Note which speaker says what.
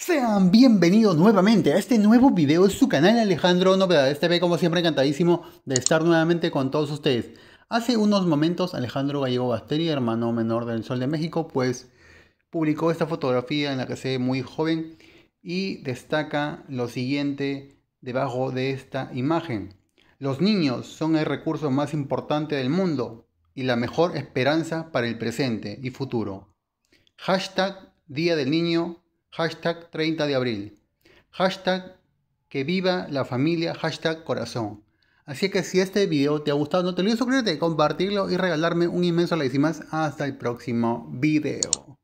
Speaker 1: Sean bienvenidos nuevamente a este nuevo video de su canal Alejandro Novedades TV, como siempre encantadísimo de estar nuevamente con todos ustedes. Hace unos momentos Alejandro Gallego Basteri, hermano menor del Sol de México, pues publicó esta fotografía en la que se ve muy joven y destaca lo siguiente debajo de esta imagen. Los niños son el recurso más importante del mundo y la mejor esperanza para el presente y futuro. Hashtag Día del Niño hashtag 30 de abril, hashtag que viva la familia, hashtag corazón. Así que si este video te ha gustado, no te olvides suscribirte, compartirlo y regalarme un inmenso like. Y más, hasta el próximo video.